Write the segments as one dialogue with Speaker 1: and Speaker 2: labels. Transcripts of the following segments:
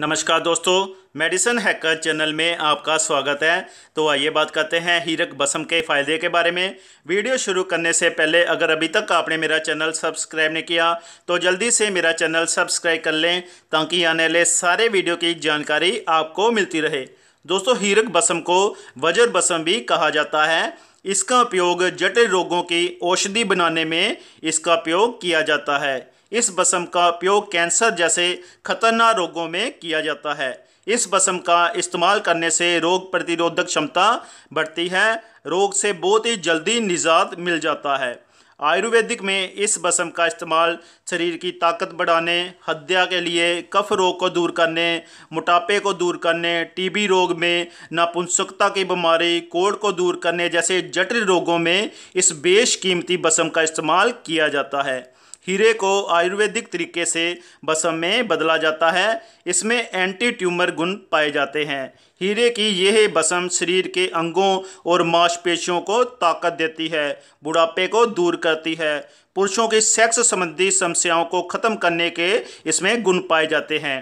Speaker 1: नमस्कार दोस्तों medicine hacker channel में आपका स्वागत है तो आइए बात करते हैं हीरक बसम के फ़ायदे के बारे में वीडियो शुरू करने से पहले अगर अभी तक आपने मेरा चैनल सब्सक्राइब नहीं किया तो जल्दी से मेरा चैनल सब्सक्राइब कर लें ताकि आने वाले सारे वीडियो की जानकारी आपको मिलती रहे दोस्तों हीरक बसम को वज्र बसम भी कहा जाता है इसका उपयोग जटिल रोगों की औषधि बनाने में इसका उपयोग किया जाता है इस बसम का उपयोग कैंसर जैसे खतरनाक रोगों में किया जाता है इस बसम का इस्तेमाल करने से रोग प्रतिरोधक क्षमता बढ़ती है रोग से बहुत ही जल्दी निजात मिल जाता है आयुर्वेदिक में इस बसम का इस्तेमाल शरीर की ताकत बढ़ाने हद्या के लिए कफ रोग को दूर करने मोटापे को दूर करने टीबी रोग में नापुंसकता की बीमारी कोड को दूर करने जैसे जटिल रोगों में इस बेश कीमती बसम का इस्तेमाल किया जाता है हीरे को आयुर्वेदिक तरीके से बसम में बदला जाता है इसमें एंटी ट्यूमर गुण पाए जाते हैं हीरे की यह बसम शरीर के अंगों और मांसपेशियों को ताकत देती है बुढ़ापे को दूर करती है पुरुषों की सेक्स संबंधी समस्याओं को खत्म करने के इसमें गुण पाए जाते हैं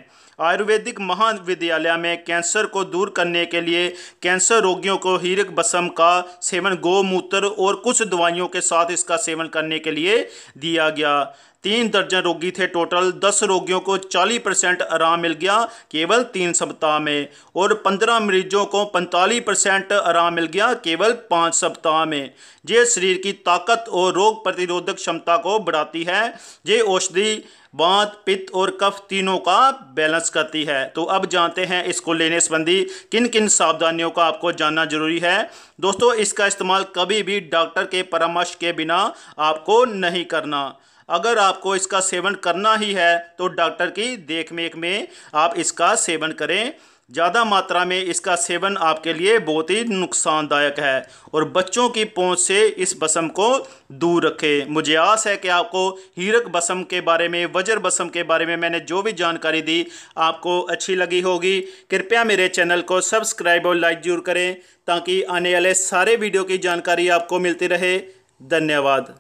Speaker 1: आयुर्वेदिक महाविद्यालय में कैंसर को दूर करने के लिए कैंसर रोगियों को हीरक बसम का सेवन गौमूत्र और कुछ दवाइयों के साथ इसका सेवन करने के लिए दिया गया तीन दर्जन रोगी थे टोटल दस रोगियों को चालीस परसेंट आराम मिल गया केवल तीन सप्ताह में और पंद्रह मरीजों को पैंतालीस परसेंट आराम मिल गया केवल पाँच सप्ताह में ये शरीर की ताकत और रोग प्रतिरोधक क्षमता को बढ़ाती है ये औषधि बात पित्त और कफ तीनों का बैलेंस करती है तो अब जानते हैं इसको लेने संबंधी किन किन सावधानियों का आपको जानना जरूरी है दोस्तों इसका इस्तेमाल कभी भी डॉक्टर के परामर्श के बिना आपको नहीं करना अगर आपको इसका सेवन करना ही है तो डॉक्टर की देख में आप इसका सेवन करें ज़्यादा मात्रा में इसका सेवन आपके लिए बहुत ही नुकसानदायक है और बच्चों की पहुँच से इस बसम को दूर रखें मुझे आस है कि आपको हीरक बसम के बारे में वज्र बसम के बारे में मैंने जो भी जानकारी दी आपको अच्छी लगी होगी कृपया मेरे चैनल को सब्सक्राइब और लाइक जरूर करें ताकि आने वाले सारे वीडियो की जानकारी आपको मिलती रहे धन्यवाद